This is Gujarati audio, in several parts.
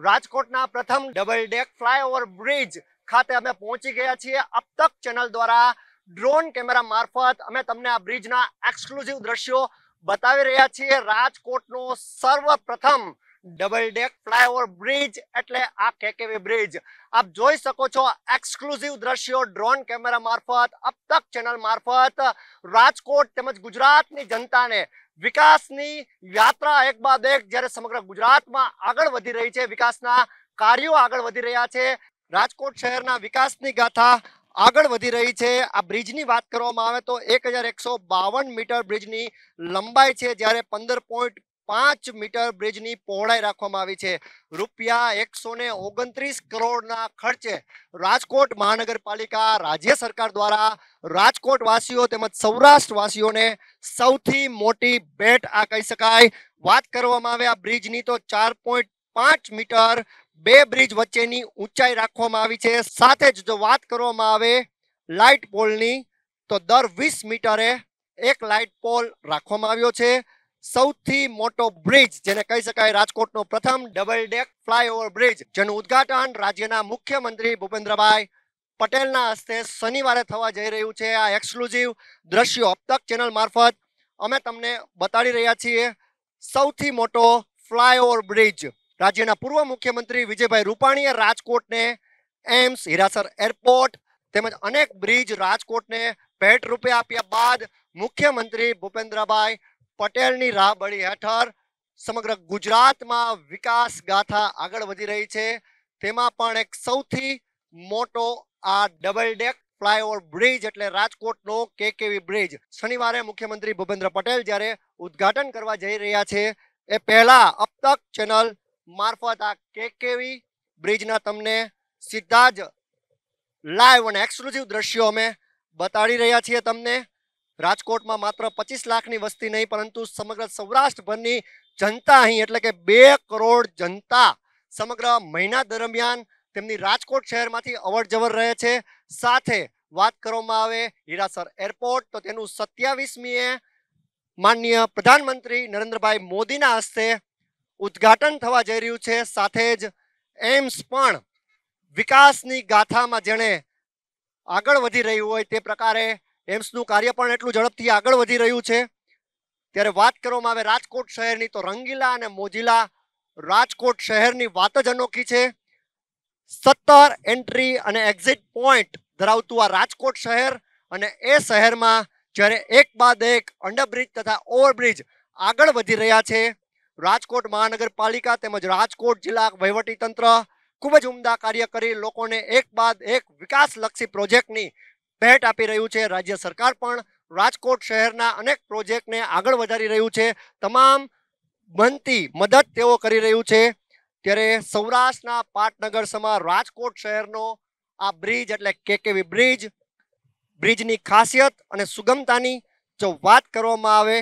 રાજકોટના પ્રથમ ડબલ ડેક ફ્લાયઓવર બ્રિજ ખાતે અમે પહોંચી ગયા છીએ અપતક ચેનલ દ્વારા ડ્રોન કેમેરા મારફત અમે તમને આ બ્રિજના એક્સક્લુઝિવ દ્રશ્યો બતાવી રહ્યા છીએ રાજકોટનો સર્વપ્રથમ ડબલ ડેક ફ્લાયઓવર બ્રિજ એટલે આ કેકેવી બ્રિજ આપ જોઈ શકો છો એક્સક્લુઝિવ દ્રશ્યો ડ્રોન કેમેરા મારફત અપતક ચેનલ મારફત રાજકોટ તેમજ ગુજરાતની જનતાને વિકાસની યાત્રા એક બાદ એક જ્યારે સમગ્ર ગુજરાતમાં આગળ વધી રહી છે વિકાસના કાર્યો આગળ વધી રહ્યા છે રાજકોટ શહેરના વિકાસની ગાથા આગળ વધી રહી છે આ બ્રિજની વાત કરવામાં આવે તો એક મીટર બ્રિજની લંબાઈ છે જ્યારે પંદર પાંચ મીટર બ્રિજની પહોળાઈ રાખવામાં આવી છે રૂપિયા એકસો ને ઓગણત્રીસ કરોડના ખર્ચે રાજકોટ મહાનગરપાલિકા રાજ્ય સરકાર દ્વારા રાજકોટ વાસીઓ તેમજ સૌરાષ્ટ્ર વાસીઓને સૌથી મોટી ભેટ આ કહી શકાય વાત કરવામાં આવે આ બ્રિજની તો ચાર મીટર બે બ્રિજ વચ્ચેની ઊંચાઈ રાખવામાં આવી છે સાથે જ જો વાત કરવામાં આવે લાઇટ પોલની તો દર વીસ મીટરે એક લાઇટ પોલ રાખવામાં આવ્યો છે સૌથી મોટો બ્રિજ જેને કહી શકાય રાજકોટનો પ્રથમ ડબલ ડેક ફ્લાયઓવર બ્રિજ જેનું ઉદઘાટન રાજ્યના મુખ્યમંત્રી ભૂપેન્દ્રભાઈ પટેલના હસ્તે શનિવારે થવા જઈ રહ્યું છે આ એક્સક્લુઝિવ દ્રશ્યો અબતક ચેનલ મારફત અમે તમને બતાડી રહ્યા છીએ સૌથી મોટો ફ્લાયઓવર બ્રિજ રાજ્યના પૂર્વ મુખ્યમંત્રી વિજયભાઈ રૂપાણીએ રાજકોટને એમ્સ હિરાસર એરપોર્ટ તેમજ અનેક બ્રિજ રાજકોટને ભેટ રૂપે આપ્યા બાદ મુખ્યમંત્રી ભૂપેન્દ્રભાઈ પટેલની રાહબળી હેઠળ સમગ્ર ગુજરાતમાં વિકાસ ગાથા આગળ વધી રહી છે તેમાં પણ એક સૌથી મોટો આ ડબલ ડેક ફ્લાયઓવર બ્રિજ એટલે રાજકોટનો કેકેવી બ્રિજ શનિવારે મુખ્યમંત્રી ભૂપેન્દ્ર પટેલ જ્યારે ઉદ્ઘાટન કરવા જઈ રહ્યા છે એ પહેલા અબતક ચેનલ મારફત આ કેકેવી બ્રિજના તમને સીધા જ લાઈવ અને એક્સક્લુઝિવ દ્રશ્યો અમે બતાડી રહ્યા છીએ તમને રાજકોટમાં માત્ર પચીસ લાખની વસ્તી નહીં પરંતુ સમગ્ર સૌરાષ્ટ્રભરની જનતા અહીં એટલે કે બે કરોડ જનતા સમગ્ર મહિના દરમિયાન તેમની રાજકોટ શહેરમાંથી અવરજવર રહે છે સાથે વાત કરવામાં આવે હીરાસર એરપોર્ટ તો તેનું સત્યાવીસમીએ માનનીય પ્રધાનમંત્રી નરેન્દ્રભાઈ મોદીના હસ્તે ઉદ્ઘાટન થવા જઈ રહ્યું છે સાથે જ એમ્સ પણ વિકાસની ગાથામાં જેણે આગળ વધી રહ્યું હોય તે પ્રકારે એમ્સનું કાર્ય પણ એટલું ઝડપથી આગળ વધી રહ્યું છે ત્યારે વાત કરવામાં આવે રાજકોટ શહેરની તો રંગીલા અને મોજીલા રાજકોટ શહેરની વાત જ અનોખી છે સત્તર એન્ટ્રી અને એક્ઝિટ પોઈન્ટ ધરાવતું આ રાજકોટ શહેર અને એ શહેરમાં જ્યારે એક બાદ એક અંડરબ્રિજ તથા ઓવરબ્રિજ આગળ વધી રહ્યા છે રાજકોટ મહાનગરપાલિકા તેમજ રાજકોટ જિલ્લા વહીવટીતંત્ર ખૂબ જ ઉમદા કાર્ય કરી લોકોને એક બાદ એક વિકાસલક્ષી પ્રોજેક્ટની ભેટ આપી રહ્યું છે રાજ્ય સરકાર પણ રાજકોટ શહેરના અનેક પ્રોજેક્ટને આગળ વધારી રહ્યું છે તમામ બનતી મદદ તેઓ કરી રહ્યું છે ત્યારે સૌરાષ્ટ્રના પાટનગર સમા રાજકોટ શહેરનો આ બ્રિજ એટલે કેકેવી બ્રિજ બ્રિજની ખાસિયત અને સુગમતાની જો વાત કરવામાં આવે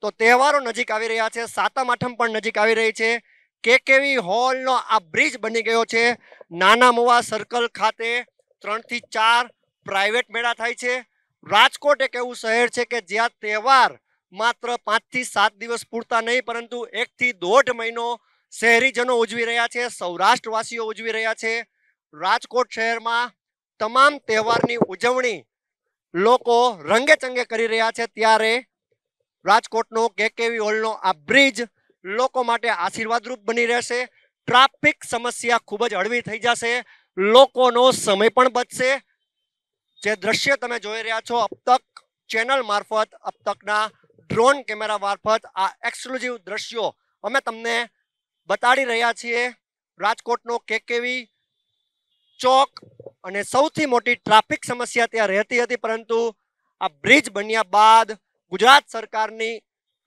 તો તહેવારો નજીક આવી રહ્યા છે સાતમ આઠમ પણ નજીક આવી રહી છે કેકેવી હોલનો આ બ્રિજ બની ગયો છે નાના મોવા સર્કલ ખાતે ત્રણથી ચાર પ્રાઇવેટ મેળા થાય છે રાજકોટ એક એવું શહેર છે કે જ્યાં તહેવાર માત્ર પાંચથી સાત દિવસ પૂરતા નહીં પરંતુ એકથી દોઢ મહિનો શહેરીજનો ઉજવી રહ્યા છે સૌરાષ્ટ્રવાસીઓ ઉજવી રહ્યા છે રાજકોટ શહેરમાં તમામ તહેવારની ઉજવણી લોકો રંગે ચંગે કરી રહ્યા છે ત્યારે રાજકોટનો કેકેવી હોલનો આ બ્રિજ લોકો માટે આશીર્વાદરૂપ બની રહેશે ટ્રાફિક સમસ્યા ખૂબ જ હળવી થઈ જશે લોકોનો સમય પણ બચશે જે દ્રશ્ય તમે જોઈ રહ્યા છો અબતક ચેનલ મારફત અબતકના ડ્રોન કેમેરા મારફત આ એક્સક્લુઝિવ દ્રશ્યો અમે તમને બતાડી રહ્યા છીએ રાજકોટનો કેકેવી ચોક અને સૌથી મોટી ટ્રાફિક સમસ્યા ત્યાં રહેતી હતી પરંતુ આ બ્રિજ બન્યા બાદ ગુજરાત સરકારની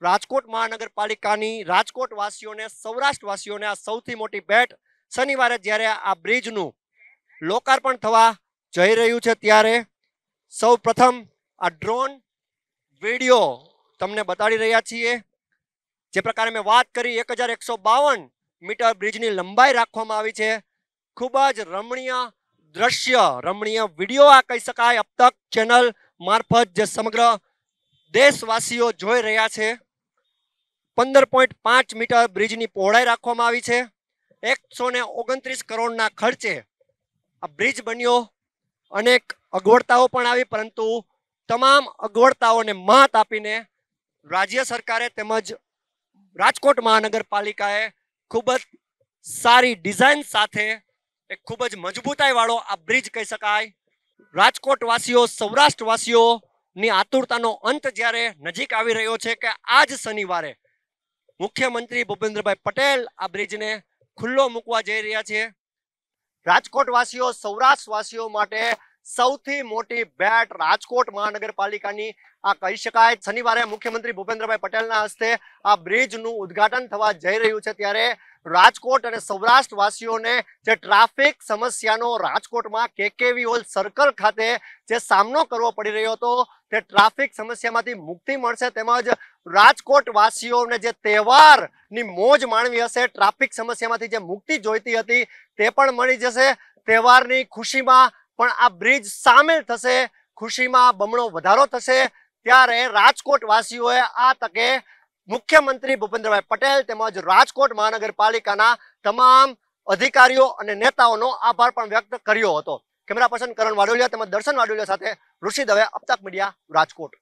રાજકોટ મહાનગરપાલિકાની રાજકોટવાસીઓને સૌરાષ્ટ્રવાસીઓને આ સૌથી મોટી ભેટ શનિવારે જ્યારે આ બ્રિજનું લોકાર્પણ થવા જઈ રહ્યું છે ત્યારે સૌ પ્રથમ આ ડ્રોન વિડીયો તમને બતાડી રહ્યા છીએ જે પ્રકારે મેં વાત કરી એક હજાર એકસો બાવન મીટર બ્રિજની લંબાઈ રાખવામાં આવી છે ખૂબ જ રમણીય દ્રશ્ય રમણીય વિડીયો આ કહી શકાય અબતક ચેનલ મારફત જે સમગ્ર દેશવાસીઓ જોઈ રહ્યા છે પંદર પોઈન્ટ પાંચ મીટર બ્રિજની પહોળાઈ રાખવામાં આવી છે એકસો ને ઓગણત્રીસ કરોડના ખર્ચે આ બ્રિજ બન્યો અનેક અગવડતાઓ પણ આવી પરંતુ તમામ અગવડતાઓને મત આપીને રાજ્ય સરકારે તેમજ રાજકોટ મહાનગરપાલિકાએ ખૂબ જ સારી ડિઝાઇન સાથે એક ખૂબ જ મજબૂતાઈ વાળો આ બ્રિજ કહી શકાય રાજકોટ વાસીઓ સૌરાષ્ટ્ર વાસીઓની આતુરતાનો અંત જ્યારે નજીક આવી રહ્યો છે કે આજ શનિવારે મુખ્યમંત્રી ભૂપેન્દ્રભાઈ પટેલ આ બ્રિજને ખુલ્લો મૂકવા જઈ રહ્યા છે રાજકોટ વાસીઓ સૌરાષ્ટ્ર વાસીઓ માટે સૌથી મોટી બેટ રાજકોટ મહાનગરપાલિકાની આ કહી શકાય શનિવારે મુખ્યમંત્રી ભૂપેન્દ્રભાઈ પટેલના હસ્તે આ બ્રિજનું ઉદ્ઘાટન થવા જઈ રહ્યું છે ત્યારે રાજકોટ અને સૌરાષ્ટ્રવાસીઓને જે ટ્રાફિક સમસ્યાનો રાજકોટમાં કેકેવી ઓલ સર્કલ ખાતે જે સામનો કરવો પડી રહ્યો હતો તે ટ્રાફિક સમસ્યામાંથી મુક્તિ મળશે તેમજ રાજકોટવાસીઓને જે તહેવારની મોજ માણવી હશે ટ્રાફિક સમસ્યામાંથી જે મુક્તિ જોઈતી હતી તે પણ મળી જશે તહેવારની ખુશીમાં પણ આ બ્રિજ સામેલ થશે ખુશીમાં બમણો વધારો થશે ત્યારે રાજકોટ વાસીઓએ આ તકે મુખ્યમંત્રી ભૂપેન્દ્રભાઈ પટેલ તેમજ રાજકોટ મહાનગરપાલિકાના તમામ અધિકારીઓ અને નેતાઓનો આભાર પણ વ્યક્ત કર્યો હતો કેમેરા પર્સન કરણ વાડોલિયા તેમજ દર્શન વાડોલિયા સાથે ઋષિ દવે અપતાક મીડિયા રાજકોટ